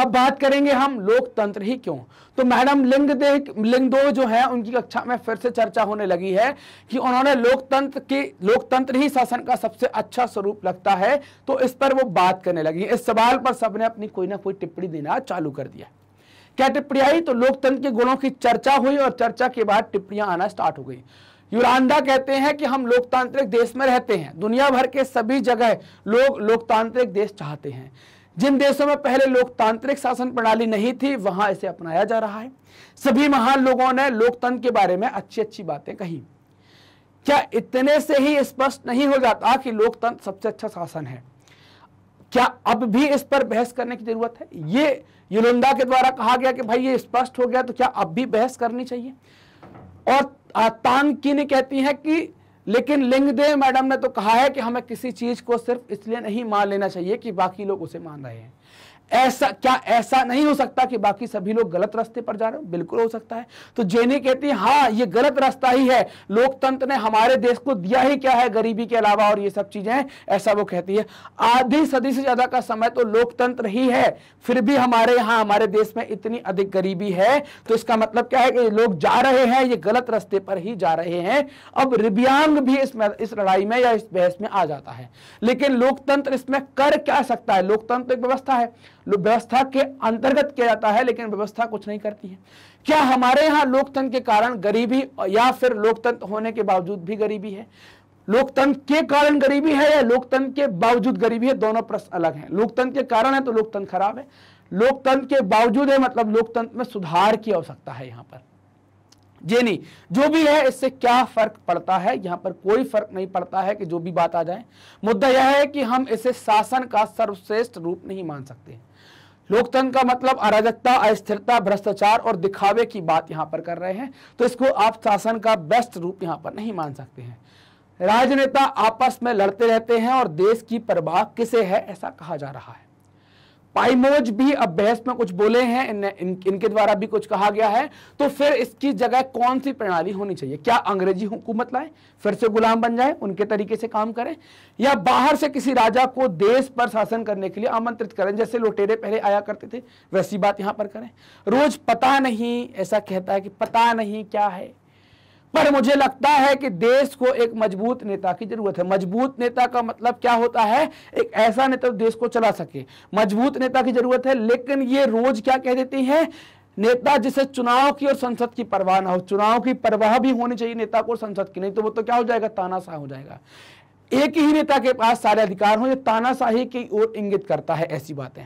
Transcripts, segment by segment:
अब बात करेंगे हम लोकतंत्र ही क्यों तो मैडम लिंग दो जो है उनकी कक्षा में फिर से चर्चा होने लगी है कि उन्होंने लोकतंत्र के लोकतंत्र ही शासन का सबसे अच्छा स्वरूप लगता है तो इस पर वो बात करने लगी इस सवाल पर सबने अपनी कोई ना कोई टिप्पणी देना चालू कर दिया क्या टिप्पणी आई तो लोकतंत्र के गुणों की चर्चा हुई और चर्चा के बाद टिप्पणियां आना स्टार्ट हो गई युरांडा कहते हैं कि हम लोकतांत्रिक देश में रहते हैं दुनिया भर के सभी जगह लोग लोकतांत्रिक देश चाहते हैं जिन देशों में पहले लोकतांत्रिक शासन प्रणाली नहीं थी वहां इसे अपनाया जा रहा है सभी महान लोगों ने लोकतंत्र के बारे में अच्छी अच्छी बातें कही क्या इतने से ही स्पष्ट नहीं हो जाता कि लोकतंत्र सबसे अच्छा शासन है क्या अब भी इस पर बहस करने की जरूरत है ये युलंदा के द्वारा कहा गया कि भाई ये स्पष्ट हो गया तो क्या अब भी बहस करनी चाहिए और तानकी कहती है कि लेकिन लिंगदेव मैडम ने तो कहा है कि हमें किसी चीज को सिर्फ इसलिए नहीं मान लेना चाहिए कि बाकी लोग उसे मान रहे हैं ऐसा क्या ऐसा नहीं हो सकता कि बाकी सभी लोग गलत रास्ते पर जा रहे हो बिल्कुल हो सकता है तो जेनी कहती है हाँ ये गलत रास्ता ही है लोकतंत्र ने हमारे देश को दिया ही क्या है गरीबी के अलावा और ये सब चीजें ऐसा वो कहती है आधी सदी से ज्यादा का समय तो लोकतंत्र ही है फिर भी हमारे यहाँ हमारे देश में इतनी अधिक गरीबी है तो इसका मतलब क्या है कि लोग जा रहे हैं ये गलत रास्ते पर ही जा रहे हैं अब रिब्यांग भी इस इस लड़ाई में या इस बहस में आ जाता है लेकिन लोकतंत्र इसमें कर क्या सकता है लोकतंत्र तो एक व्यवस्था है व्यवस्था के अंतर्गत किया जाता है लेकिन व्यवस्था कुछ नहीं करती है क्या हमारे यहाँ लोकतंत्र के कारण गरीबी या फिर लोकतंत्र होने के बावजूद भी गरीबी है लोकतंत्र के कारण गरीबी है या लोकतंत्र के बावजूद गरीबी है दोनों प्रश्न अलग हैं लोकतंत्र के कारण है तो लोकतंत्र खराब है लोकतंत्र के बावजूद है मतलब लोकतंत्र में सुधार की आवश्यकता है यहाँ पर ये नहीं जो भी है इससे क्या फर्क पड़ता है यहाँ पर कोई फर्क नहीं पड़ता है कि जो भी बात आ जाए मुद्दा यह है कि हम इसे शासन का सर्वश्रेष्ठ रूप नहीं मान सकते हैं लोकतंत्र का मतलब अराजकता अस्थिरता भ्रष्टाचार और दिखावे की बात यहाँ पर कर रहे हैं तो इसको आप शासन का बेस्ट रूप यहाँ पर नहीं मान सकते हैं राजनेता आपस में लड़ते रहते हैं और देश की परवाह किसे है ऐसा कहा जा रहा है पाइमोज भी अब बहस में कुछ बोले हैं इन, इन, इनके द्वारा भी कुछ कहा गया है तो फिर इसकी जगह कौन सी प्रणाली होनी चाहिए क्या अंग्रेजी हुकूमत लाए फिर से गुलाम बन जाए उनके तरीके से काम करें या बाहर से किसी राजा को देश पर शासन करने के लिए आमंत्रित करें जैसे लुटेरे पहले आया करते थे वैसी बात यहां पर करें रोज पता नहीं ऐसा कहता है कि पता नहीं क्या है पर मुझे लगता है कि देश को एक मजबूत नेता की जरूरत है मजबूत नेता का मतलब क्या होता है एक ऐसा नेता देश को चला सके मजबूत नेता की जरूरत है लेकिन ये रोज क्या कह देती है नेता जिसे चुनाव की और संसद की परवाह ना हो चुनाव की परवाह भी होनी चाहिए नेता को संसद की नहीं तो वो तो क्या हो जाएगा तानाशाह हो जाएगा एक ही नेता के पास सारे अधिकार हो ये तानाशाही की ओर इंगित करता है ऐसी बातें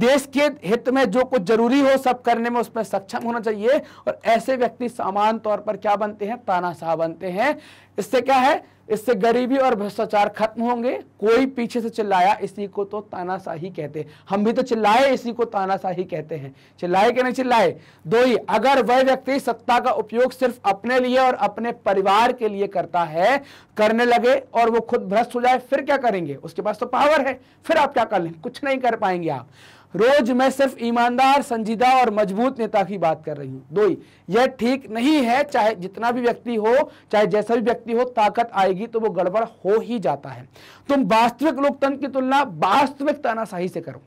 देश के हित में जो कुछ जरूरी हो सब करने में उसमें सक्षम होना चाहिए और ऐसे व्यक्ति समान तौर पर क्या बनते हैं तानाशाह बनते हैं इससे क्या है इससे गरीबी और भ्रष्टाचार खत्म होंगे कोई पीछे से चिल्लाया इसी को तो तानाशाही कहते हम भी तो चिल्लाए इसी को तानाशाही कहते हैं चिल्लाए कि नहीं चिल्लाए दो ही अगर वह व्यक्ति सत्ता का उपयोग सिर्फ अपने लिए और अपने परिवार के लिए करता है करने लगे और वो खुद भ्रष्ट हो जाए फिर क्या करेंगे उसके पास तो पावर है फिर आप क्या कर लें कुछ नहीं कर पाएंगे आप रोज मैं सिर्फ ईमानदार संजीदा और मजबूत नेता की बात कर रही हूं दो ही यह ठीक नहीं है चाहे जितना भी व्यक्ति हो चाहे जैसा भी व्यक्ति होती हो ताकत आएगी तो वो गड़बड़ हो ही जाता है तुम वास्तविक लोकतंत्र की तुलना वास्तविक तानाशाही से करो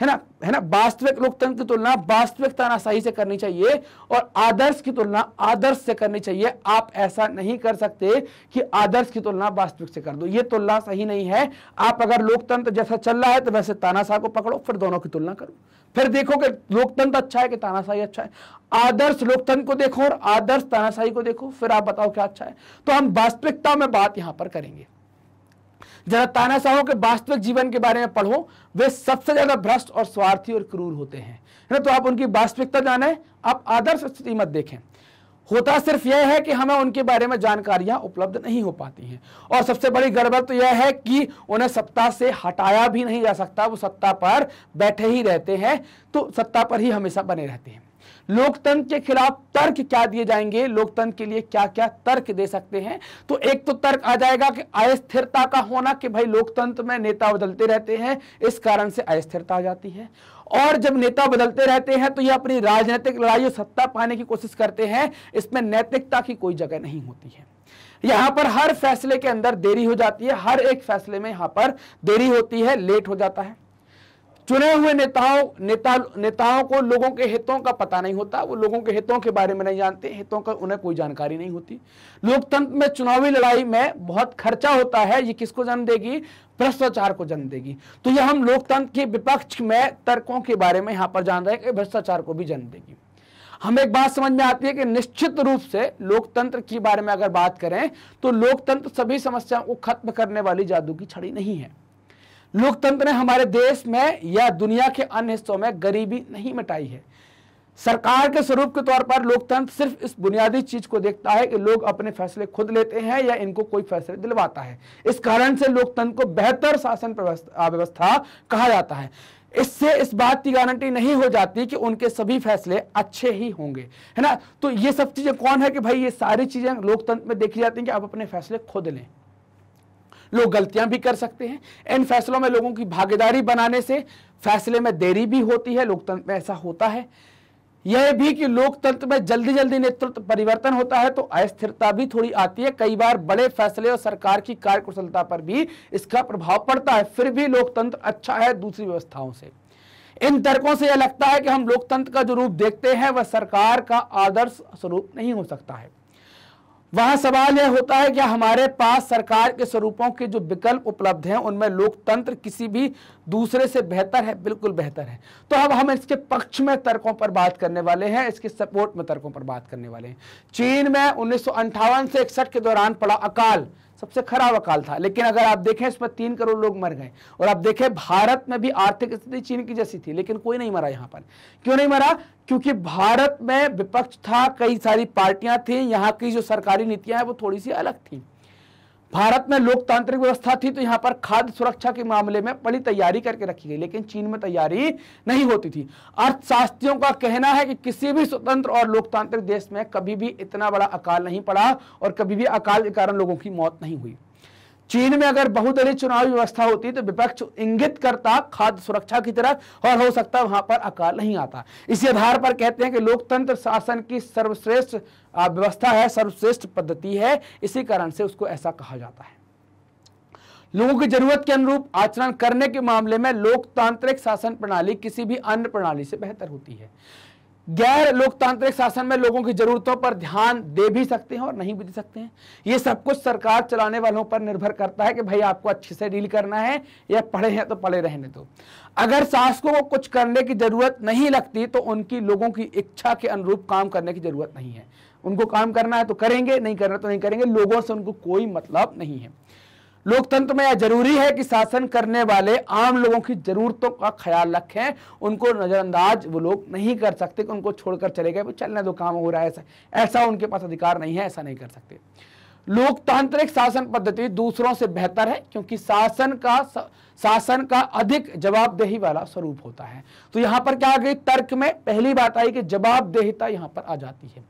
है ना है ना वास्तविक लोकतंत्र की तुलना वास्तविक तानाशाही से करनी चाहिए और आदर्श की तुलना आदर्श से करनी चाहिए आप ऐसा नहीं कर सकते कि आदर्श की तुलना वास्तविक से कर दो ये तुलना सही नहीं है आप अगर लोकतंत्र जैसा चल रहा है तो वैसे तानाशाह को पकड़ो फिर दोनों की तुलना करो फिर देखो कि लोकतंत्र अच्छा है कि तानाशाही अच्छा है आदर्श लोकतंत्र को देखो और आदर्श तानाशाही को देखो फिर आप बताओ क्या अच्छा है तो हम वास्तविकता में बात यहां पर करेंगे जरा तानाशाहों के वास्तविक जीवन के बारे में पढ़ो वे सबसे ज्यादा भ्रष्ट और स्वार्थी और क्रूर होते हैं ना तो आप उनकी वास्तविकता जाने आप आदर्श स्थिति मत देखें होता सिर्फ यह है कि हमें उनके बारे में जानकारियां उपलब्ध नहीं हो पाती हैं और सबसे बड़ी गड़बड़ तो यह है कि उन्हें सत्ता से हटाया भी नहीं जा सकता वो सत्ता पर बैठे ही रहते हैं तो सत्ता पर ही हमेशा बने रहते हैं लोकतंत्र के खिलाफ तर्क क्या दिए जाएंगे लोकतंत्र के लिए क्या क्या तर्क दे सकते हैं तो एक तो तर्क आ जाएगा कि अस्थिरता का होना कि भाई लोकतंत्र में नेता बदलते रहते हैं इस कारण से अस्थिरता आ जाती है और जब नेता बदलते रहते हैं तो ये अपनी राजनीतिक लड़ाई और सत्ता पाने की कोशिश करते हैं इसमें नैतिकता की कोई जगह नहीं होती है यहां पर हर फैसले के अंदर देरी हो जाती है हर एक फैसले में यहां पर देरी होती है लेट हो जाता है चुने हुए नेताओं नेता नेताओं को लोगों के हितों का पता नहीं होता वो लोगों के हितों के बारे में नहीं जानते हितों का उन्हें कोई जानकारी नहीं होती लोकतंत्र में चुनावी लड़ाई में बहुत खर्चा होता है ये किसको जन्म देगी भ्रष्टाचार को जन्म देगी तो यह हम लोकतंत्र के विपक्ष में तर्कों के बारे में यहाँ पर जान रहे हैं कि भ्रष्टाचार को भी जन्म देगी हम एक बात समझ में आती है कि निश्चित रूप से लोकतंत्र के बारे में अगर बात करें तो लोकतंत्र सभी समस्याओं को खत्म करने वाली जादू की छड़ी नहीं है लोकतंत्र ने हमारे देश में या दुनिया के अन्य हिस्सों में गरीबी नहीं मिटाई है सरकार के स्वरूप के तौर पर लोकतंत्र सिर्फ इस बुनियादी चीज को देखता है कि लोग अपने फैसले खुद लेते हैं या इनको कोई फैसले दिलवाता है इस कारण से लोकतंत्र को बेहतर शासन व्यवस्था कहा जाता है इससे इस बात की गारंटी नहीं हो जाती कि उनके सभी फैसले अच्छे ही होंगे है ना तो ये सब चीजें कौन है कि भाई ये सारी चीजें लोकतंत्र में देखी जाती हैं कि आप अपने फैसले खुद लें लोग गलतियां भी कर सकते हैं इन फैसलों में लोगों की भागीदारी बनाने से फैसले में देरी भी होती है लोकतंत्र में ऐसा होता है यह भी कि लोकतंत्र में जल्दी जल्दी नेतृत्व परिवर्तन होता है तो अस्थिरता भी थोड़ी आती है कई बार बड़े फैसले और सरकार की कार्यकुशलता पर भी इसका प्रभाव पड़ता है फिर भी लोकतंत्र अच्छा है दूसरी व्यवस्थाओं से इन तर्कों से यह लगता है कि हम लोकतंत्र का जो रूप देखते हैं वह सरकार का आदर्श स्वरूप नहीं हो सकता है वहां सवाल यह होता है कि हमारे पास सरकार के स्वरूपों के जो विकल्प उपलब्ध हैं उनमें लोकतंत्र किसी भी दूसरे से बेहतर है बिल्कुल बेहतर है तो अब हम इसके पक्ष में तर्कों पर बात करने वाले हैं इसके सपोर्ट में तर्कों पर बात करने वाले हैं चीन में उन्नीस से इकसठ के दौरान पड़ा अकाल सबसे खराब अकाल था लेकिन अगर आप देखें इस पर तीन करोड़ लोग मर गए और आप देखें भारत में भी आर्थिक स्थिति चीन की जैसी थी लेकिन कोई नहीं मरा यहाँ पर क्यों नहीं मरा क्योंकि भारत में विपक्ष था कई सारी पार्टियां थी यहाँ की जो सरकारी नीतियां हैं वो थोड़ी सी अलग थी भारत में लोकतांत्रिक व्यवस्था थी तो यहाँ पर खाद्य सुरक्षा के मामले में बड़ी तैयारी करके रखी गई लेकिन चीन में तैयारी नहीं होती थी अर्थशास्त्रियों का कहना है कि किसी भी स्वतंत्र और लोकतांत्रिक देश में कभी भी इतना बड़ा अकाल नहीं पड़ा और कभी भी अकाल के कारण लोगों की मौत नहीं हुई चीन में अगर बहुदलीय चुनावी व्यवस्था होती तो विपक्ष इंगित करता खाद्य सुरक्षा की तरफ और हो सकता वहां पर अकाल नहीं आता इसी आधार पर कहते हैं कि लोकतंत्र शासन की सर्वश्रेष्ठ व्यवस्था है सर्वश्रेष्ठ पद्धति है इसी कारण से उसको ऐसा कहा जाता है लोगों की जरूरत के अनुरूप आचरण करने के मामले में लोकतांत्रिक शासन प्रणाली किसी भी अन्य प्रणाली से बेहतर होती है गैर लोकतांत्रिक शासन में लोगों की जरूरतों पर ध्यान दे भी सकते हैं और नहीं भी दे सकते हैं ये सब कुछ सरकार चलाने वालों पर निर्भर करता है कि भाई आपको अच्छे से डील करना है या पढ़े हैं तो पढ़े रहने दो अगर शासकों को कुछ करने की जरूरत नहीं लगती तो उनकी लोगों की इच्छा के अनुरूप काम करने की जरूरत नहीं है उनको काम करना है तो करेंगे नहीं करना तो नहीं करेंगे लोगों से उनको कोई मतलब नहीं है लोकतंत्र में यह जरूरी है कि शासन करने वाले आम लोगों की जरूरतों का ख्याल रखें उनको नज़रअंदाज वो लोग नहीं कर सकते कि उनको छोड़कर चले गए चलने दो काम हो रहा है ऐसा ऐसा उनके पास अधिकार नहीं है ऐसा नहीं कर सकते लोकतांत्रिक शासन पद्धति दूसरों से बेहतर है क्योंकि शासन का शासन का अधिक जवाबदेही वाला स्वरूप होता है तो यहां पर क्या आ गई तर्क में पहली बात आई कि जवाबदेहिता यहां पर आ जाती है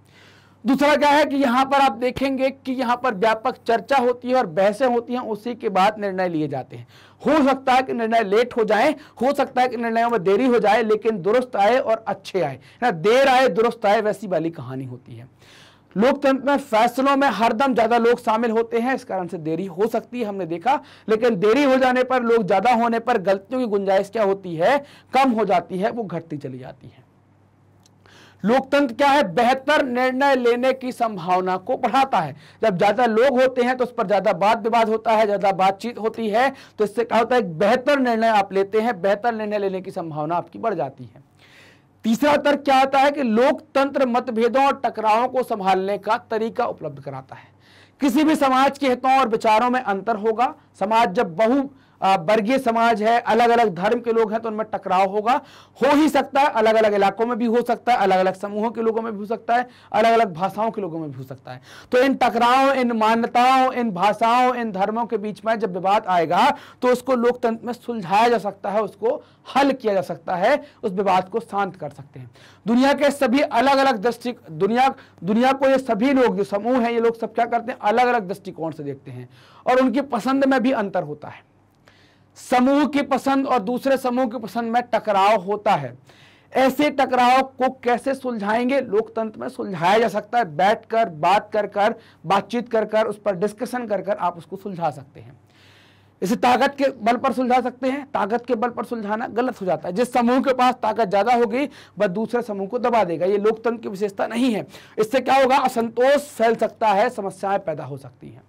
दूसरा क्या है कि यहाँ पर आप देखेंगे कि यहाँ पर व्यापक चर्चा होती है और बहसें होती हैं उसी के बाद निर्णय लिए जाते हैं हो सकता है कि निर्णय लेट हो जाए हो सकता है कि निर्णयों में देरी हो जाए लेकिन दुरुस्त आए और अच्छे आए ना देर आए दुरुस्त आए वैसी वाली कहानी होती है लोकतंत्र में फैसलों में हरदम ज्यादा लोग शामिल होते हैं इस कारण से देरी हो सकती है हमने देखा लेकिन देरी हो जाने पर लोग ज्यादा होने पर गलतियों की गुंजाइश क्या होती है कम हो जाती है वो घटती चली जाती है लोकतंत्र क्या है बेहतर निर्णय लेने की संभावना को बढ़ाता है जब ज्यादा लोग होते हैं तो उस पर ज्यादा वाद विवाद होता है ज्यादा बातचीत होती है तो इससे क्या होता है बेहतर निर्णय आप लेते हैं बेहतर निर्णय लेने की संभावना आपकी बढ़ जाती है तीसरा तर्क क्या आता है कि लोकतंत्र मतभेदों और टकरावों को संभालने का तरीका उपलब्ध कराता है किसी भी समाज के हितों और विचारों में अंतर होगा समाज जब बहु वर्गीय समाज है अलग अलग धर्म के लोग हैं तो उनमें टकराव होगा हो ही सकता है अलग अलग इलाकों में भी हो सकता है अलग अलग समूहों के लोगों में भी हो सकता है अलग अलग भाषाओं के लोगों में भी हो सकता है तो इन टकराव इन मान्यताओं इन भाषाओं इन धर्मों के बीच में जब विवाद आएगा तो उसको लोकतंत्र में सुलझाया जा सकता है उसको हल किया जा सकता है उस विवाद को शांत कर सकते हैं दुनिया के सभी अलग अलग दृष्टि दुनिया दुनिया को ये सभी लोग जो समूह हैं ये लोग सब क्या करते हैं अलग अलग दृष्टिकोण से देखते हैं और उनकी पसंद में भी अंतर होता है समूह की पसंद और दूसरे समूह की पसंद में टकराव होता है ऐसे टकराव को कैसे सुलझाएंगे लोकतंत्र में सुलझाया जा सकता है बैठकर बात कर कर बातचीत कर कर उस पर डिस्कशन कर कर आप उसको सुलझा सकते हैं इसे ताकत के बल पर सुलझा सकते हैं ताकत के बल पर सुलझाना गलत हो जाता है जिस समूह के पास ताकत ज्यादा होगी वह दूसरे समूह को दबा देगा ये लोकतंत्र की विशेषता नहीं है इससे क्या होगा असंतोष फैल सकता है समस्याएं पैदा हो सकती हैं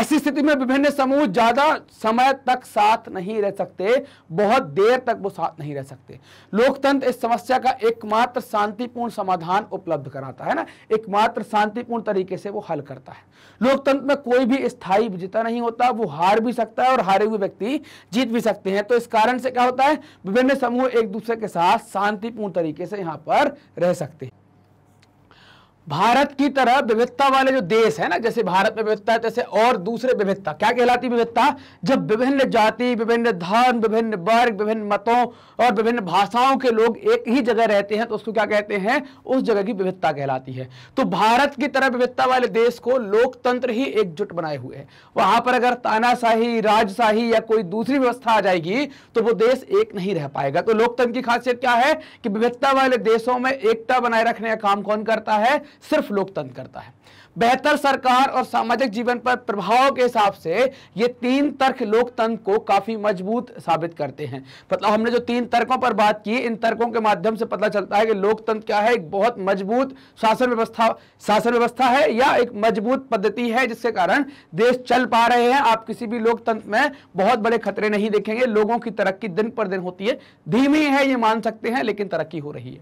ऐसी स्थिति में विभिन्न समूह ज्यादा समय तक साथ नहीं रह सकते बहुत देर तक वो साथ नहीं रह सकते लोकतंत्र इस समस्या का एकमात्र शांतिपूर्ण समाधान उपलब्ध कराता है ना एकमात्र शांतिपूर्ण तरीके से वो हल करता है लोकतंत्र में कोई भी स्थायी विजेता नहीं होता वो हार भी सकता है और हारे हुए व्यक्ति जीत भी सकते हैं तो इस कारण से क्या होता है विभिन्न समूह एक दूसरे के साथ शांतिपूर्ण तरीके से यहाँ पर रह सकते हैं भारत की तरह विविधता वाले जो देश है ना जैसे भारत में विविधता है तैसे और दूसरे विविधता क्या कहलाती विविधता जब विभिन्न जाति विभिन्न धर्म विभिन्न वर्ग विभिन्न मतों और विभिन्न भाषाओं के लोग एक ही जगह रहते हैं तो उसको क्या कहते हैं उस जगह की विविधता कहलाती है तो भारत की तरह विविधता वाले देश को लोकतंत्र ही एकजुट बनाए हुए है वहां पर अगर तानाशाही राजशाही या कोई दूसरी व्यवस्था आ जाएगी तो वो देश एक नहीं रह पाएगा तो लोकतंत्र की खासियत क्या है कि विविधता वाले देशों में एकता बनाए रखने का काम कौन करता है सिर्फ लोकतंत्र करता है बेहतर सरकार और सामाजिक जीवन पर प्रभाव के हिसाब से ये तीन तर्क लोकतंत्र को काफी मजबूत साबित करते हैं मतलब हमने जो तीन तर्कों पर बात की इन तर्कों के माध्यम से पता चलता है कि लोकतंत्र क्या है एक बहुत मजबूत शासन व्यवस्था शासन व्यवस्था है या एक मजबूत पद्धति है जिसके कारण देश चल पा रहे हैं आप किसी भी लोकतंत्र में बहुत बड़े खतरे नहीं देखेंगे लोगों की तरक्की दिन पर दिन होती है धीमी है ये मान सकते हैं लेकिन तरक्की हो रही है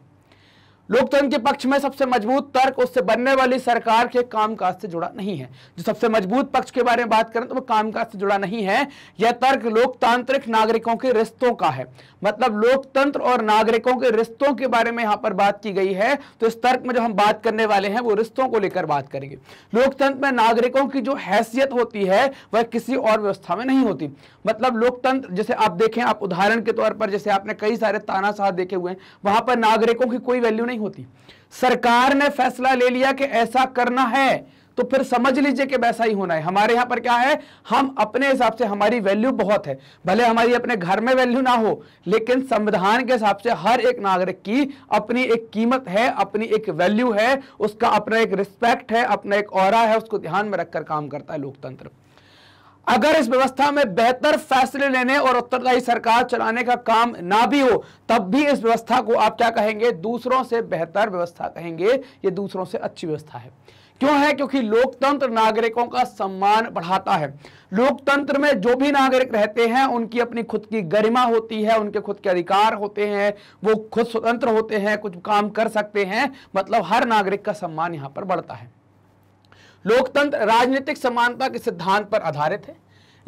लोकतंत्र के पक्ष में सबसे मजबूत तर्क उससे बनने वाली सरकार के कामकाज से जुड़ा नहीं है जो सबसे मजबूत पक्ष के बारे में बात करें तो वो कामकाज से जुड़ा नहीं है यह तर्क लोकतांत्रिक नागरिकों के रिश्तों का है मतलब लोकतंत्र और नागरिकों के रिश्तों के बारे में यहां पर बात की गई है तो इस तर्क में जो हम बात करने वाले हैं वो रिश्तों को लेकर बात करेंगे लोकतंत्र में नागरिकों की जो हैसियत होती है वह किसी और व्यवस्था में नहीं होती मतलब लोकतंत्र जैसे आप देखें आप उदाहरण के तौर पर जैसे आपने कई सारे तानाशाह देखे हुए हैं वहां पर नागरिकों की कोई वैल्यू नहीं होती सरकार ने फैसला ले लिया कि ऐसा करना है तो फिर समझ लीजिए कि वैसा ही होना है हमारे यहां पर क्या है हम अपने हिसाब से हमारी वैल्यू बहुत है भले हमारी अपने घर में वैल्यू ना हो लेकिन संविधान के हिसाब से हर एक नागरिक की अपनी एक कीमत है अपनी एक वैल्यू है उसका अपना एक रिस्पेक्ट है अपना एक और है उसको ध्यान में रखकर काम करता है लोकतंत्र अगर इस व्यवस्था में बेहतर फैसले लेने और उत्तरदायी सरकार चलाने का काम ना भी हो तब भी इस व्यवस्था को आप क्या कहेंगे दूसरों से बेहतर व्यवस्था कहेंगे ये दूसरों से अच्छी व्यवस्था है क्यों है क्योंकि लोकतंत्र नागरिकों का सम्मान बढ़ाता है लोकतंत्र में जो भी नागरिक रहते हैं उनकी अपनी खुद की गरिमा होती है उनके खुद के अधिकार होते हैं वो खुद स्वतंत्र होते हैं कुछ काम कर सकते हैं मतलब हर नागरिक का सम्मान यहाँ पर बढ़ता है लोकतंत्र राजनीतिक समानता के सिद्धांत पर आधारित है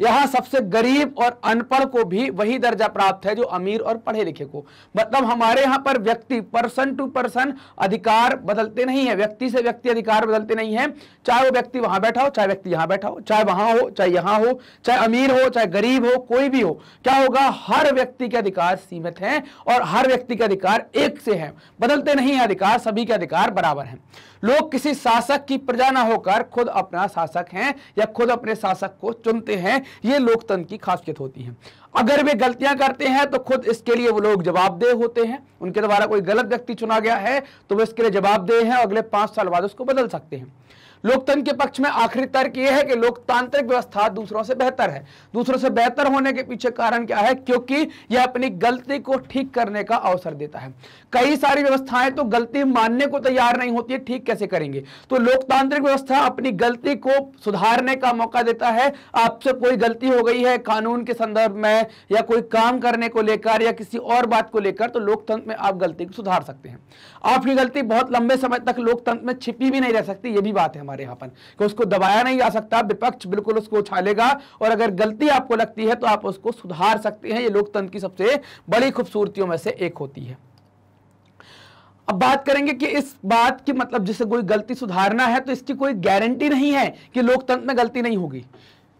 यहाँ सबसे गरीब और अनपढ़ को भी वही दर्जा प्राप्त है जो अमीर और पढ़े लिखे को मतलब हमारे यहाँ पर व्यक्ति पर्सन टू पर्सन अधिकार बदलते नहीं है व्यक्ति से व्यक्ति अधिकार बदलते नहीं है चाहे वो व्यक्ति वहां बैठा हो चाहे व्यक्ति यहाँ बैठा हो चाहे वहां हो चाहे यहाँ हो चाहे अमीर हो चाहे गरीब हो कोई भी हो क्या होगा हर व्यक्ति के अधिकार सीमित है और हर व्यक्ति के अधिकार एक से है बदलते नहीं है अधिकार सभी के अधिकार बराबर हैं लोग किसी शासक की प्रजा ना होकर खुद अपना शासक हैं या खुद अपने शासक को चुनते हैं ये लोकतंत्र की खासियत होती है अगर वे गलतियां करते हैं तो खुद इसके लिए वो लोग जवाबदेह होते हैं उनके द्वारा कोई गलत व्यक्ति चुना गया है तो वे इसके लिए जवाबदेह हैं अगले पांच साल बाद उसको बदल सकते हैं लोकतंत्र के पक्ष में आखिरी तर्क यह है कि लोकतांत्रिक व्यवस्था दूसरों से बेहतर है दूसरों से बेहतर होने के पीछे कारण क्या है क्योंकि यह अपनी गलती को ठीक करने का अवसर देता है कई सारी व्यवस्थाएं तो गलती मानने को तैयार नहीं होती है ठीक कैसे करेंगे तो लोकतांत्रिक व्यवस्था अपनी गलती को सुधारने का मौका देता है आपसे कोई गलती हो गई है कानून के संदर्भ में या कोई काम करने को लेकर या किसी और बात को लेकर तो लोकतंत्र में आप गलती को सुधार सकते हैं आपकी गलती बहुत लंबे समय तक लोकतंत्र में छिपी भी नहीं रह सकती यह भी बात है हमारे हमारे यहाँ पर कि उसको दबाया नहीं जा सकता विपक्ष बिल्कुल उसको उछालेगा और अगर गलती आपको लगती है तो आप उसको सुधार सकते हैं ये लोकतंत्र की सबसे बड़ी खूबसूरतियों में से एक होती है अब बात करेंगे कि इस बात की मतलब जिसे कोई गलती सुधारना है तो इसकी कोई गारंटी नहीं है कि लोकतंत्र में गलती नहीं होगी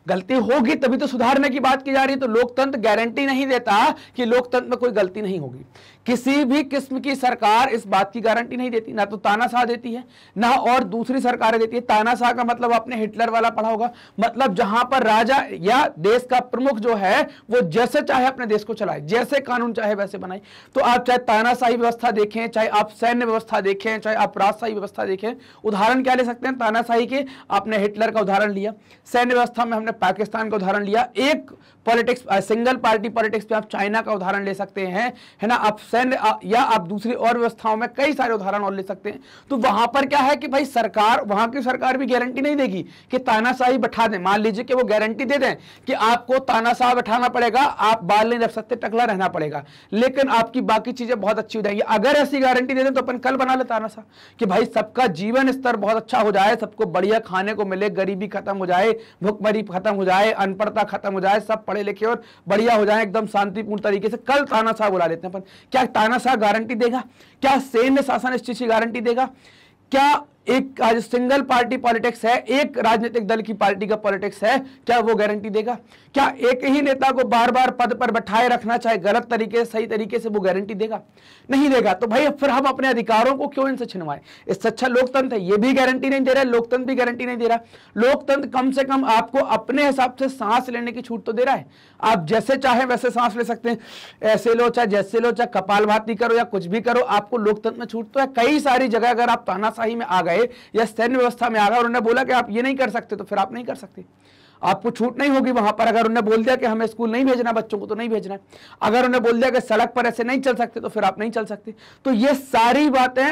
गलती होगी तभी तो सुधारने की बात की जा रही है तो लोकतंत्र गारंटी नहीं देता कि लोकतंत्र में कोई गलती नहीं होगी किसी भी किस्म की सरकार इस बात की गारंटी नहीं देती ना तो तानाशाह देती है ना और दूसरी सरकारें देती है तानाशाह का मतलब आपने हिटलर वाला पढ़ा होगा मतलब जहां पर राजा या देश का प्रमुख जो है वो जैसे चाहे अपने देश को चलाए जैसे कानून चाहे वैसे बनाए तो आप चाहे तानाशाही व्यवस्था देखें चाहे आप सैन्य व्यवस्था देखें चाहे आप राजशाही व्यवस्था देखें उदाहरण क्या ले सकते हैं तानाशाही के आपने हिटलर का उदाहरण लिया सैन्य व्यवस्था में हमने पाकिस्तान का उदाहरण लिया एक पॉलिटिक्स सिंगल पार्टी पॉलिटिक्स पे आप चाइना का उदाहरण ले सकते हैं है ना आप सैन्य या आप दूसरी और व्यवस्थाओं में कई सारे उदाहरण और ले सकते हैं तो वहां पर क्या है कि भाई सरकार वहां की सरकार भी गारंटी नहीं देगी कि तानाशाही बैठा दें मान लीजिए कि वो गारंटी दे दें कि आपको तानाशाह बैठाना पड़ेगा आप बाल नहीं रख सकते टकला रहना पड़ेगा लेकिन आपकी बाकी चीजें बहुत अच्छी हो जाएंगी अगर ऐसी गारंटी दे दें तो अपन कल बना ले तानाशाह कि भाई सबका जीवन स्तर बहुत अच्छा हो जाए सबको बढ़िया खाने को मिले गरीबी खत्म हो जाए भुखमरी खत्म हो जाए अनपढ़ता खत्म हो जाए सब पढ़े लिखे और बढ़िया हो जाए एकदम शांतिपूर्ण तरीके से कल तानाशाह बुला लेते हैं अपन क्या तानाशाह गारंटी देगा क्या सैन्य शासन इस चीज की गारंटी देगा क्या एक आज सिंगल पार्टी पॉलिटिक्स है एक राजनीतिक दल की पार्टी का पॉलिटिक्स है क्या वो गारंटी देगा क्या एक ही नेता को बार बार पद पर बैठाए रखना चाहे गलत तरीके से सही तरीके से वो गारंटी देगा नहीं देगा तो भाई फिर हम अपने अधिकारों को क्यों इनसे छिनवाएं इससे अच्छा लोकतंत्र है ये भी गारंटी नहीं दे रहा लोकतंत्र भी गारंटी नहीं दे रहा लोकतंत्र कम से कम आपको अपने हिसाब से सांस लेने की छूट तो दे रहा है आप जैसे चाहे वैसे सांस ले सकते हैं ऐसे लो चाहे जैसे लो चाहे कपाल करो या कुछ भी करो आपको लोकतंत्र में छूट तो है कई सारी जगह अगर आप तानाशाही में आ गए गए या सैन्य व्यवस्था में आ गए और उन्हें बोला कि आप ये नहीं कर सकते तो फिर आप नहीं कर सकते आपको छूट नहीं होगी वहां पर अगर उन्हें बोल दिया कि हमें स्कूल नहीं भेजना बच्चों को तो नहीं भेजना है अगर उन्हें बोल दिया कि सड़क पर ऐसे नहीं चल सकते तो फिर आप नहीं चल सकते तो ये सारी बातें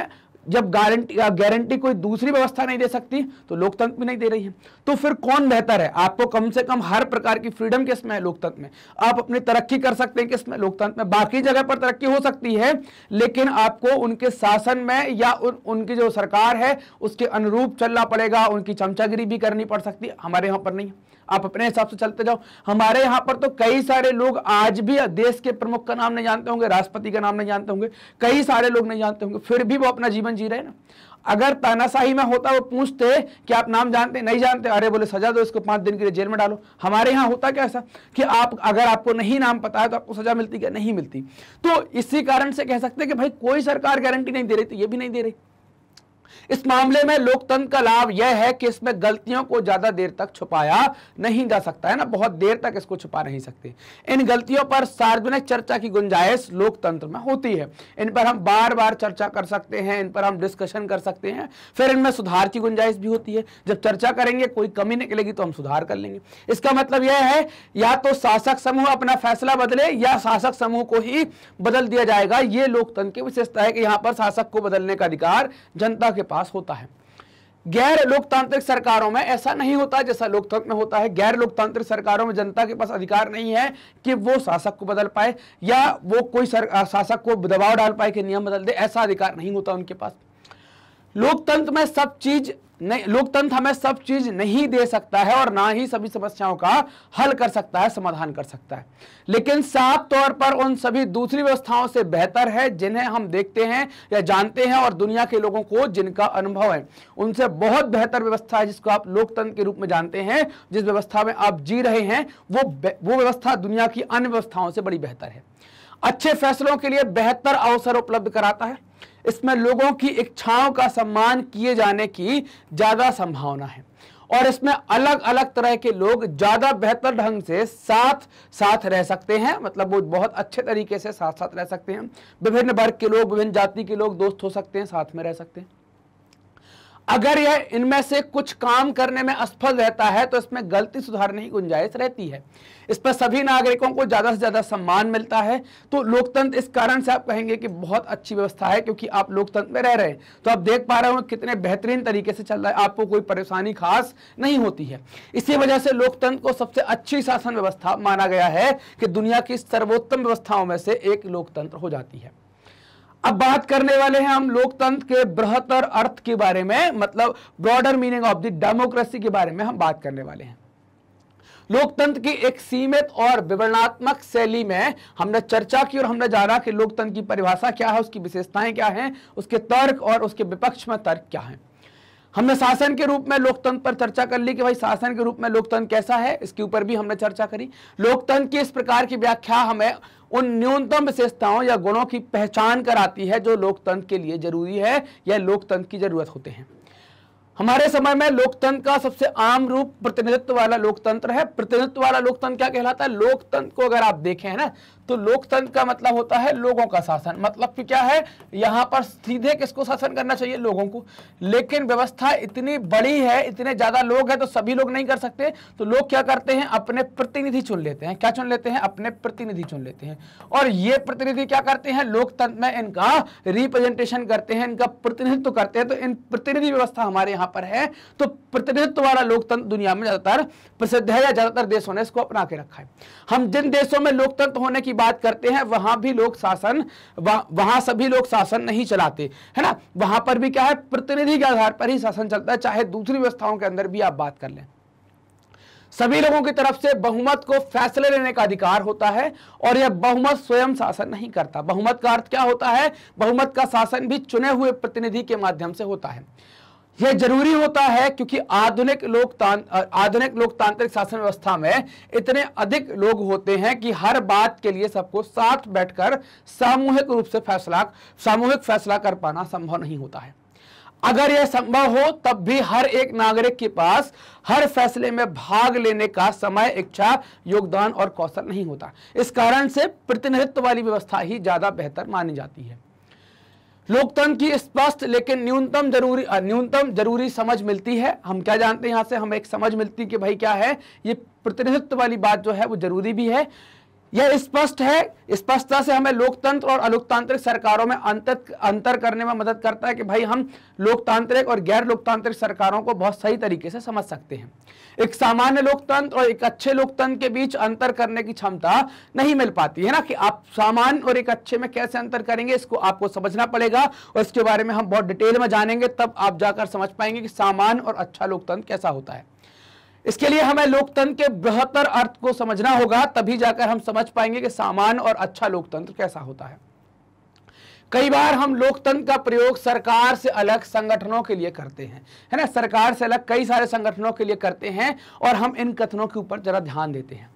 जब गारंटी गारंटी कोई दूसरी व्यवस्था नहीं दे सकती तो लोकतंत्र भी नहीं दे रही है तो फिर कौन बेहतर है आपको कम से कम हर प्रकार की फ्रीडम किस में है लोकतंत्र में आप अपनी तरक्की कर सकते हैं किस में लोकतंत्र में बाकी जगह पर तरक्की हो सकती है लेकिन आपको उनके शासन में या उन, उनकी जो सरकार है उसके अनुरूप चलना पड़ेगा उनकी चमचागिरी भी करनी पड़ सकती हमारे यहाँ पर नहीं है आप अपने हिसाब से चलते जाओ हमारे यहां पर तो कई सारे लोग आज भी देश के प्रमुख का नाम नहीं जानते होंगे राष्ट्रपति का नाम नहीं जानते होंगे कई सारे लोग नहीं जानते होंगे फिर भी वो अपना जीवन जी रहे ना अगर तानाशाही में होता वो पूछते कि आप नाम जानते नहीं जानते अरे बोले सजा दो इसको पांच दिन के लिए जेल में डालो हमारे यहां होता क्या ऐसा कि आप अगर आपको नहीं नाम पता है तो आपको सजा मिलती क्या नहीं मिलती तो इसी कारण से कह सकते हैं कि भाई कोई सरकार गारंटी नहीं दे रही तो ये भी नहीं दे रही इस मामले में लोकतंत्र का लाभ यह है कि इसमें गलतियों को ज्यादा देर तक छुपाया नहीं जा सकता है ना बहुत देर तक इसको छुपा नहीं सकते इन गलतियों पर सार्वजनिक चर्चा की गुंजाइश लोकतंत्र में होती है इन पर हम बार बार चर्चा कर सकते हैं इन पर हम डिस्कशन कर सकते हैं फिर इनमें सुधार की गुंजाइश भी होती है जब चर्चा करेंगे कोई कमी निकलेगी तो हम सुधार कर लेंगे इसका मतलब यह है या तो शासक समूह अपना फैसला बदले या शासक समूह को ही बदल दिया जाएगा यह लोकतंत्र की विशेषता है कि यहां पर शासक को बदलने का अधिकार जनता के पास पास होता है गैर लोकतांत्रिक सरकारों में ऐसा नहीं होता जैसा लोकतंत्र में होता है गैर लोकतांत्रिक सरकारों में जनता के पास अधिकार नहीं है कि वो शासक को बदल पाए या वो कोई शासक को दबाव डाल पाए कि नियम बदल दे ऐसा अधिकार नहीं होता उनके पास लोकतंत्र में सब चीज नहीं लोकतंत्र हमें सब चीज नहीं दे सकता है और ना ही सभी समस्याओं का हल कर सकता है समाधान कर सकता है लेकिन साफ तौर पर उन सभी दूसरी व्यवस्थाओं से बेहतर है जिन्हें हम देखते हैं या जानते हैं और दुनिया के लोगों को जिनका अनुभव है उनसे बहुत बेहतर व्यवस्था है जिसको आप लोकतंत्र के रूप में जानते हैं जिस व्यवस्था में आप जी रहे हैं वो वो व्यवस्था दुनिया की अन्य व्यवस्थाओं से बड़ी बेहतर है अच्छे फैसलों के लिए बेहतर अवसर उपलब्ध कराता है इसमें लोगों की इच्छाओं का सम्मान किए जाने की ज़्यादा संभावना है और इसमें अलग अलग तरह के लोग ज़्यादा बेहतर ढंग से साथ साथ रह सकते हैं मतलब वो बहुत अच्छे तरीके से साथ साथ रह सकते हैं विभिन्न वर्ग के लोग विभिन्न जाति के लोग दोस्त हो सकते हैं साथ में रह सकते हैं अगर यह इनमें से कुछ काम करने में असफल रहता है तो इसमें गलती सुधारने की गुंजाइश रहती है इस पर सभी नागरिकों को ज़्यादा से ज़्यादा सम्मान मिलता है तो लोकतंत्र इस कारण से आप कहेंगे कि बहुत अच्छी व्यवस्था है क्योंकि आप लोकतंत्र में रह रहे हैं तो आप देख पा रहे हो कितने बेहतरीन तरीके से चल रहा है आपको कोई परेशानी खास नहीं होती है इसी वजह से लोकतंत्र को सबसे अच्छी शासन व्यवस्था माना गया है कि दुनिया की सर्वोत्तम व्यवस्थाओं में से एक लोकतंत्र हो जाती है अब बात करने वाले हैं हम लोकतंत्र के बृहत्तर अर्थ के बारे में मतलब broader meaning of the democracy के बारे में हम बात करने वाले हैं लोकतंत्र की एक सीमित और विवरणात्मक शैली में हमने चर्चा की और हमने जाना कि लोकतंत्र की परिभाषा क्या है उसकी विशेषताएं क्या हैं उसके तर्क और उसके विपक्ष में तर्क क्या है हमने शासन के रूप में लोकतंत्र पर चर्चा कर ली कि भाई शासन के रूप में लोकतंत्र कैसा है इसके ऊपर भी हमने चर्चा करी लोकतंत्र की इस प्रकार की व्याख्या हमें उन न्यूनतम विशेषताओं या गुणों की पहचान कराती है जो लोकतंत्र के लिए जरूरी है या लोकतंत्र की जरूरत होते हैं हमारे समय में लोकतंत्र का सबसे आम रूप प्रतिनिधित्व वाला लोकतंत्र है प्रतिनिधित्व वाला लोकतंत्र क्या कहलाता है लोकतंत्र को अगर आप देखें है ना तो लोकतंत्र का मतलब होता है लोगों का शासन मतलब कि क्या है यहाँ पर सीधे किसको शासन करना चाहिए लोगों को लेकिन व्यवस्था इतनी बड़ी है इतने ज़्यादा लोग हैं तो सभी लोग नहीं कर सकते तो लोग क्या करते हैं अपने प्रतिनिधि चुन लेते हैं क्या चुन लेते हैं अपने प्रतिनिधि चुन लेते हैं और ये प्रतिनिधि क्या करते हैं लोकतंत्र में इनका रिप्रेजेंटेशन करते हैं इनका प्रतिनिधित्व करते हैं तो इन प्रतिनिधि व्यवस्था हमारे यहाँ पर है तो प्रतिनिधित्व वाला लोकतंत्र दुनिया में ज़्यादातर प्रसिद्ध है या ज़्यादातर देशों ने इसको अपना के रखा है हम जिन देशों में लोकतंत्र होने की बात करते हैं वहां भी लोग शासन वह, वहां सभी लोग शासन नहीं चलाते है ना वहां पर भी क्या है प्रतिनिधि के आधार पर ही शासन चलता है चाहे दूसरी व्यवस्थाओं के अंदर भी आप बात कर लें सभी लोगों की तरफ से बहुमत को फैसले लेने का अधिकार होता है और यह बहुमत स्वयं शासन नहीं करता बहुमत का अर्थ क्या होता है बहुमत का शासन भी चुने हुए प्रतिनिधि के माध्यम से होता है यह जरूरी होता है क्योंकि आधुनिक लोकतांत्र आधुनिक लोकतांत्रिक शासन व्यवस्था में इतने अधिक लोग होते हैं कि हर बात के लिए सबको साथ बैठकर सामूहिक रूप से फैसला सामूहिक फैसला कर पाना संभव नहीं होता है अगर यह संभव हो तब भी हर एक नागरिक के पास हर फैसले में भाग लेने का समय इच्छा योगदान और कौशल नहीं होता इस कारण से प्रतिनिधित्व वाली व्यवस्था ही ज्यादा बेहतर मानी जाती है लोकतंत्र की स्पष्ट लेकिन न्यूनतम जरूरी न्यूनतम जरूरी समझ मिलती है हम क्या जानते हैं यहां से हमें एक समझ मिलती है कि भाई क्या है ये प्रतिनिधित्व वाली बात जो है वो जरूरी भी है यह स्पष्ट है स्पष्टता से हमें लोकतंत्र और अलोकतांत्रिक सरकारों में अंतर अंतर करने में मदद करता है कि भाई हम लोकतांत्रिक और गैर लोकतांत्रिक सरकारों को बहुत सही तरीके से समझ सकते हैं एक सामान्य लोकतंत्र और एक अच्छे लोकतंत्र के बीच अंतर करने की क्षमता नहीं मिल पाती है ना कि आप सामान्य और एक अच्छे में कैसे अंतर करेंगे इसको आपको समझना पड़ेगा और इसके बारे में हम बहुत डिटेल में जानेंगे तब आप जाकर समझ पाएंगे कि सामान्य और अच्छा लोकतंत्र कैसा होता है इसके लिए हमें लोकतंत्र के बेहतर अर्थ को समझना होगा तभी जाकर हम समझ पाएंगे कि सामान्य और अच्छा लोकतंत्र कैसा होता है कई बार हम लोकतंत्र का प्रयोग सरकार से अलग संगठनों के लिए करते हैं है ना सरकार से अलग कई सारे संगठनों के लिए करते हैं और हम इन कथनों के ऊपर जरा ध्यान देते हैं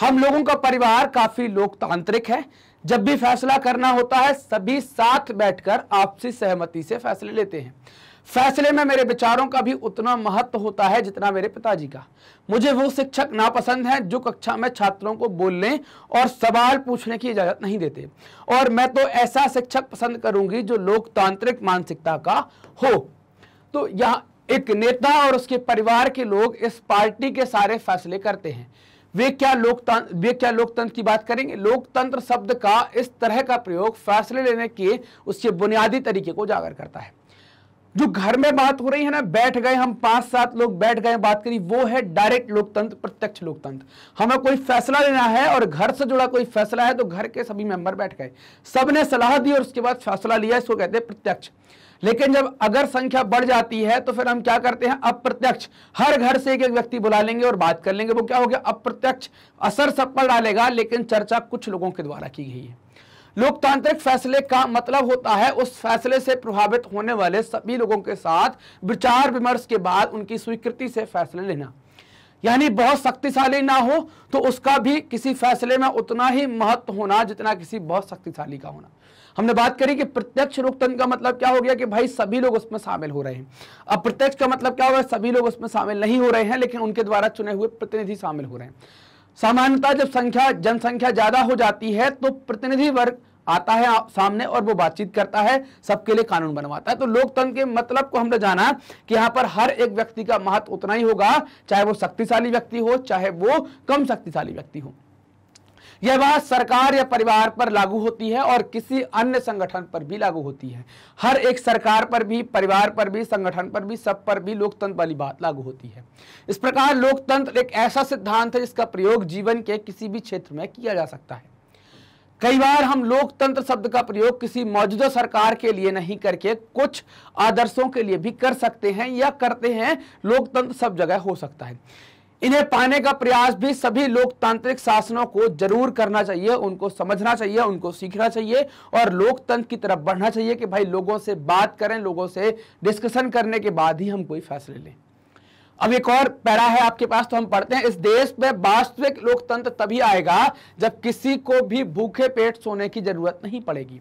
हम लोगों का परिवार काफी लोकतांत्रिक है जब भी फैसला करना होता है सभी साथ बैठकर आपसी सहमति से फैसले लेते हैं फैसले में मेरे विचारों का भी उतना महत्व होता है जितना मेरे पिताजी का मुझे वो शिक्षक नापसंद हैं जो कक्षा में छात्रों को बोलने और सवाल पूछने की इजाज़त नहीं देते और मैं तो ऐसा शिक्षक पसंद करूंगी जो लोकतांत्रिक मानसिकता का हो तो यहाँ एक नेता और उसके परिवार के लोग इस पार्टी के सारे फैसले करते हैं वे क्या लोकतंत्र वे क्या लोकतंत्र की बात करेंगे लोकतंत्र शब्द का इस तरह का प्रयोग फैसले लेने के उसके बुनियादी तरीके को उजागर करता है जो घर में बात हो रही है ना बैठ गए हम पांच सात लोग बैठ गए बात करी वो है डायरेक्ट लोकतंत्र प्रत्यक्ष लोकतंत्र हमें कोई फैसला लेना है और घर से जुड़ा कोई फैसला है तो घर के सभी मेंबर बैठ गए सबने सलाह दी और उसके बाद फैसला लिया इसको कहते हैं प्रत्यक्ष लेकिन जब अगर संख्या बढ़ जाती है तो फिर हम क्या करते हैं अप्रत्यक्ष हर घर से एक एक व्यक्ति बुला लेंगे और बात कर लेंगे वो क्या हो गया अप्रत्यक्ष असर सब पर डालेगा लेकिन चर्चा कुछ लोगों के द्वारा की गई है लोकतांत्रिक फैसले का मतलब होता है उस फैसले से प्रभावित होने वाले सभी लोगों के साथ विचार विमर्श के बाद उनकी स्वीकृति से फैसले लेना यानी बहुत शक्तिशाली ना हो तो उसका भी किसी फैसले में उतना ही महत्व होना जितना किसी बहुत शक्तिशाली का होना हमने बात करी कि प्रत्यक्ष लोकतंत्र का मतलब क्या हो गया कि भाई सभी लोग उसमें शामिल हो रहे हैं अप्रत्यक्ष का मतलब क्या हो गया सभी लोग उसमें शामिल नहीं हो रहे हैं लेकिन उनके द्वारा चुने हुए प्रतिनिधि शामिल हो रहे हैं सामान्यता जब संख्या जनसंख्या ज्यादा हो जाती है तो प्रतिनिधि वर्ग आता है सामने और वो बातचीत करता है सबके लिए कानून बनवाता है तो लोकतंत्र के मतलब को हमने जाना कि यहाँ पर हर एक व्यक्ति का महत्व उतना ही होगा चाहे वो शक्तिशाली व्यक्ति हो चाहे वो कम शक्तिशाली व्यक्ति हो यह बात सरकार या परिवार पर लागू होती है और किसी अन्य संगठन पर भी लागू होती है हर एक सरकार पर भी परिवार पर भी संगठन पर भी सब पर भी लोकतंत्र वाली बात लागू होती है इस प्रकार लोकतंत्र एक ऐसा सिद्धांत है जिसका प्रयोग जीवन के किसी भी क्षेत्र में किया जा सकता है कई बार हम लोकतंत्र शब्द का प्रयोग किसी मौजूदा सरकार के लिए नहीं करके कुछ आदर्शों के लिए भी कर सकते हैं या करते हैं लोकतंत्र सब जगह हो सकता है इन्हें पाने का प्रयास भी सभी लोकतांत्रिक शासनों को जरूर करना चाहिए उनको समझना चाहिए उनको सीखना चाहिए और लोकतंत्र की तरफ बढ़ना चाहिए कि भाई लोगों से बात करें लोगों से डिस्कशन करने के बाद ही हम कोई फैसले लें अब एक और पैरा है आपके पास तो हम पढ़ते हैं इस देश में वास्तविक लोकतंत्र तभी आएगा जब किसी को भी भूखे पेट सोने की जरूरत नहीं पड़ेगी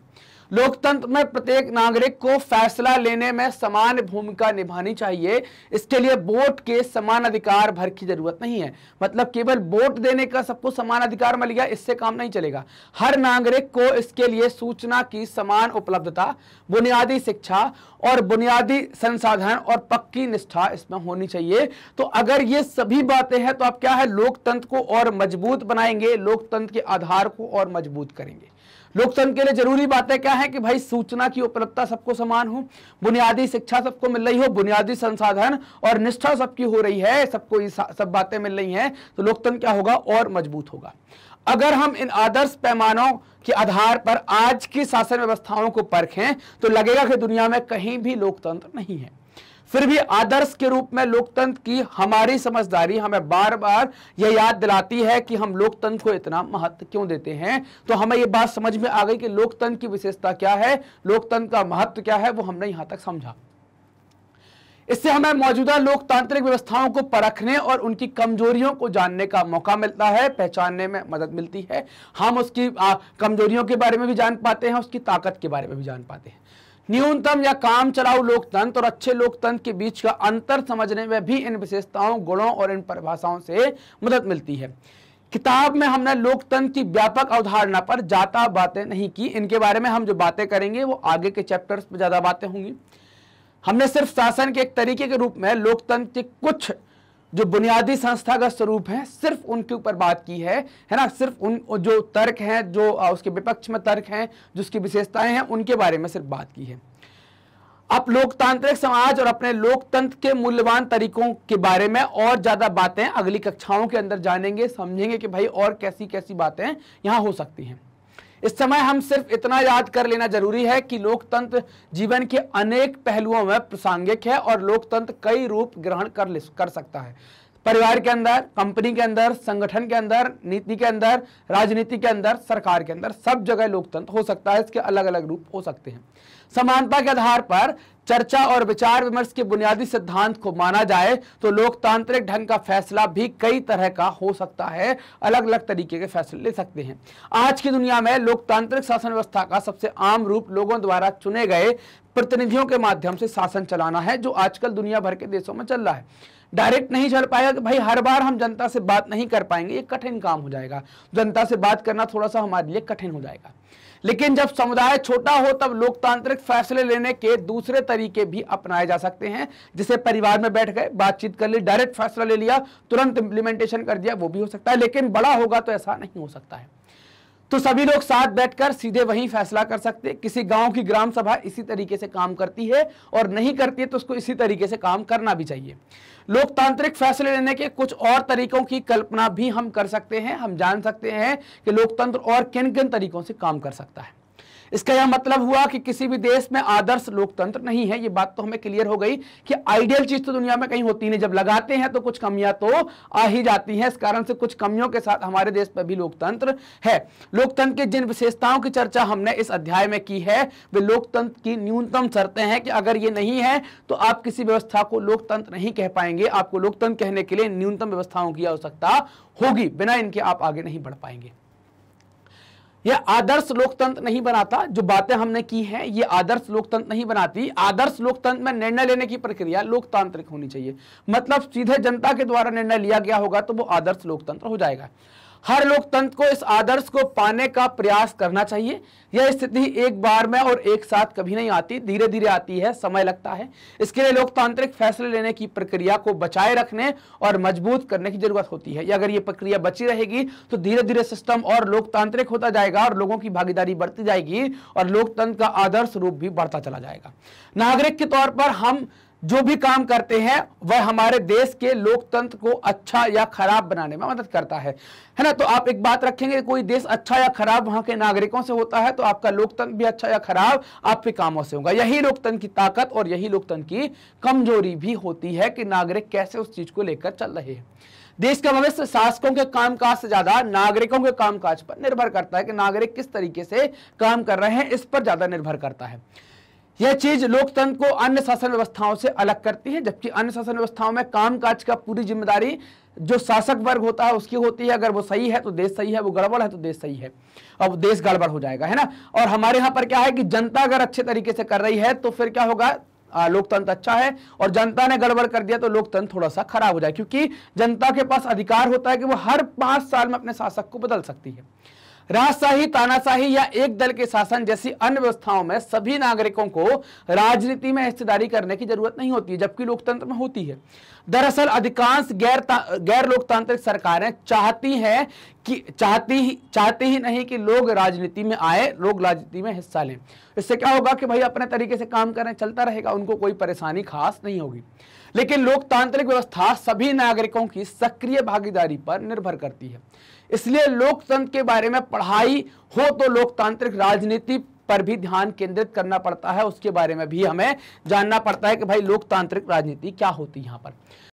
लोकतंत्र में प्रत्येक नागरिक को फैसला लेने में समान भूमिका निभानी चाहिए इसके लिए वोट के समान अधिकार भर की जरूरत नहीं है मतलब केवल वोट देने का सबको समान अधिकार मिल गया इससे काम नहीं चलेगा हर नागरिक को इसके लिए सूचना की समान उपलब्धता बुनियादी शिक्षा और बुनियादी संसाधन और पक्की निष्ठा इसमें होनी चाहिए तो अगर ये सभी बातें हैं तो आप क्या है लोकतंत्र को और मजबूत बनाएंगे लोकतंत्र के आधार को और मजबूत करेंगे लोकतंत्र के लिए जरूरी बातें क्या है कि भाई सूचना की उपलब्धता सबको समान हो बुनियादी शिक्षा सबको मिल रही हो बुनियादी संसाधन और निष्ठा सबकी हो रही है सबको सब बातें मिल रही हैं तो लोकतंत्र क्या होगा और मजबूत होगा अगर हम इन आदर्श पैमानों के आधार पर आज की शासन व्यवस्थाओं को परखें तो लगेगा कि दुनिया में कहीं भी लोकतंत्र नहीं है फिर भी आदर्श के रूप में लोकतंत्र की हमारी समझदारी हमें बार बार यह याद दिलाती है कि हम लोकतंत्र को इतना महत्व क्यों देते हैं तो हमें यह बात समझ में आ गई कि लोकतंत्र की विशेषता क्या है लोकतंत्र का महत्व क्या है वो हमने यहां तक समझा इससे हमें मौजूदा लोकतांत्रिक व्यवस्थाओं को परखने और उनकी कमजोरियों को जानने का मौका मिलता है पहचानने में मदद मिलती है हम उसकी कमजोरियों के बारे में भी जान पाते हैं उसकी ताकत के बारे में भी जान पाते हैं न्यूनतम या काम चलाऊ लोकतंत्र और अच्छे लोकतंत्र के बीच का अंतर समझने में भी इन विशेषताओं गुणों और इन परिभाषाओं से मदद मिलती है किताब में हमने लोकतंत्र की व्यापक अवधारणा पर ज्यादा बातें नहीं की इनके बारे में हम जो बातें करेंगे वो आगे के चैप्टर्स में ज्यादा बातें होंगी हमने सिर्फ शासन के एक तरीके के रूप में लोकतंत्र के कुछ जो बुनियादी संस्था का स्वरूप है सिर्फ उनके ऊपर बात की है है ना सिर्फ उन जो तर्क हैं जो उसके विपक्ष में तर्क हैं जो उसकी विशेषताएं हैं उनके बारे में सिर्फ बात की है आप लोकतांत्रिक समाज और अपने लोकतंत्र के मूल्यवान तरीकों के बारे में और ज्यादा बातें अगली कक्षाओं के अंदर जानेंगे समझेंगे कि भाई और कैसी कैसी बातें यहाँ हो सकती हैं इस समय हम सिर्फ इतना याद कर लेना जरूरी है कि लोकतंत्र जीवन के अनेक पहलुओं में प्रासंगिक है और लोकतंत्र कई रूप ग्रहण कर कर सकता है परिवार के अंदर कंपनी के अंदर संगठन के अंदर नीति के अंदर राजनीति के अंदर सरकार के अंदर सब जगह लोकतंत्र हो सकता है इसके अलग अलग रूप हो सकते हैं समानता के आधार पर चर्चा और विचार विमर्श के बुनियादी सिद्धांत को माना जाए तो लोकतांत्रिक ढंग का फैसला भी कई तरह का हो सकता है अलग अलग तरीके के फैसले ले सकते हैं आज की दुनिया में लोकतांत्रिक शासन व्यवस्था का सबसे आम रूप लोगों द्वारा चुने गए प्रतिनिधियों के माध्यम से शासन चलाना है जो आजकल दुनिया भर के देशों में चल रहा है डायरेक्ट नहीं चल पाएगा कि भाई हर बार हम जनता से बात नहीं कर पाएंगे ये कठिन काम हो जाएगा जनता से बात करना थोड़ा सा हमारे लिए कठिन हो जाएगा लेकिन जब समुदाय छोटा हो तब लोकतांत्रिक फैसले लेने के दूसरे तरीके भी अपनाए जा सकते हैं जिसे परिवार में बैठ गए बातचीत कर ली डायरेक्ट फैसला ले लिया तुरंत इंप्लीमेंटेशन कर दिया वो भी हो सकता है लेकिन बड़ा होगा तो ऐसा नहीं हो सकता है तो सभी लोग साथ बैठकर सीधे वहीं फैसला कर सकते किसी गांव की ग्राम सभा इसी तरीके से काम करती है और नहीं करती है तो उसको इसी तरीके से काम करना भी चाहिए लोकतांत्रिक फैसले लेने के कुछ और तरीकों की कल्पना भी हम कर सकते हैं हम जान सकते हैं कि लोकतंत्र और किन किन तरीकों से काम कर सकता है इसका यह मतलब हुआ कि किसी भी देश में आदर्श लोकतंत्र नहीं है ये बात तो हमें क्लियर हो गई कि आइडियल चीज तो दुनिया में कहीं होती नहीं जब लगाते हैं तो कुछ कमियां तो आ ही जाती हैं इस कारण से कुछ कमियों के साथ हमारे देश पर भी लोकतंत्र है लोकतंत्र की जिन विशेषताओं की चर्चा हमने इस अध्याय में की है वे लोकतंत्र की न्यूनतम शर्तें हैं कि अगर ये नहीं है तो आप किसी व्यवस्था को लोकतंत्र नहीं कह पाएंगे आपको लोकतंत्र कहने के लिए न्यूनतम व्यवस्थाओं की आवश्यकता होगी बिना इनके आप आगे नहीं बढ़ पाएंगे यह आदर्श लोकतंत्र नहीं बनाता जो बातें हमने की हैं ये आदर्श लोकतंत्र नहीं बनाती आदर्श लोकतंत्र में निर्णय लेने की प्रक्रिया लोकतांत्रिक होनी चाहिए मतलब सीधे जनता के द्वारा निर्णय लिया गया होगा तो वो आदर्श लोकतंत्र हो जाएगा हर लोकतंत्र को इस आदर्श को पाने का प्रयास करना चाहिए यह स्थिति एक बार में और एक साथ कभी नहीं आती धीरे धीरे आती है समय लगता है इसके लिए लोकतांत्रिक फैसले लेने की प्रक्रिया को बचाए रखने और मजबूत करने की जरूरत होती है अगर ये प्रक्रिया बची रहेगी तो धीरे धीरे सिस्टम और लोकतांत्रिक होता जाएगा और लोगों की भागीदारी बढ़ती जाएगी और लोकतंत्र का आदर्श रूप भी बढ़ता चला जाएगा नागरिक के तौर पर हम जो भी काम करते हैं वह हमारे देश के लोकतंत्र को अच्छा या खराब बनाने में मदद करता है है ना तो आप एक बात रखेंगे कोई देश अच्छा या खराब वहां के नागरिकों से होता है तो आपका लोकतंत्र भी अच्छा या खराब आपके कामों से होगा यही लोकतंत्र की ताकत और यही लोकतंत्र की कमजोरी भी होती है कि नागरिक कैसे उस चीज को लेकर चल रहे हैं देश का भविष्य शासकों के कामकाज से ज्यादा नागरिकों के कामकाज पर निर्भर करता है कि नागरिक किस तरीके से काम कर रहे हैं इस पर ज्यादा निर्भर करता है यह चीज लोकतंत्र को अन्य शासन व्यवस्थाओं से अलग करती है जबकि अन्य शासन व्यवस्थाओं में कामकाज का पूरी जिम्मेदारी जो शासक वर्ग होता है उसकी होती है अगर वो सही है तो देश सही है वो गड़बड़ है तो देश सही है और देश गड़बड़ हो जाएगा है ना और हमारे यहाँ पर क्या है कि जनता अगर अच्छे तरीके से कर रही है तो फिर क्या होगा लोकतंत्र अच्छा है और जनता ने गड़बड़ कर दिया तो लोकतंत्र थोड़ा सा खराब हो जाए क्योंकि जनता के पास अधिकार होता है कि वो हर पांच साल में अपने शासक को बदल सकती है राजशाही तानाशाही या एक दल के शासन जैसी अन्य व्यवस्थाओं में सभी नागरिकों को राजनीति में हिस्सेदारी करने की जरूरत नहीं होती जबकि लोकतंत्र में होती है दरअसल अधिकांश गैर गैर लोकतांत्रिक सरकारें चाहती हैं कि चाहती ही चाहती ही नहीं कि लोग राजनीति में आए लोग राजनीति में हिस्सा लें इससे क्या होगा कि भाई अपने तरीके से काम करें चलता रहेगा उनको कोई परेशानी खास नहीं होगी लेकिन लोकतांत्रिक व्यवस्था सभी नागरिकों की सक्रिय भागीदारी पर निर्भर करती है इसलिए लोकतंत्र के बारे में पढ़ाई हो तो लोकतांत्रिक राजनीति पर भी ध्यान केंद्रित करना पड़ता है उसके बारे में भी हमें जानना पड़ता है कि भाई लोकतांत्रिक राजनीति क्या होती है यहाँ पर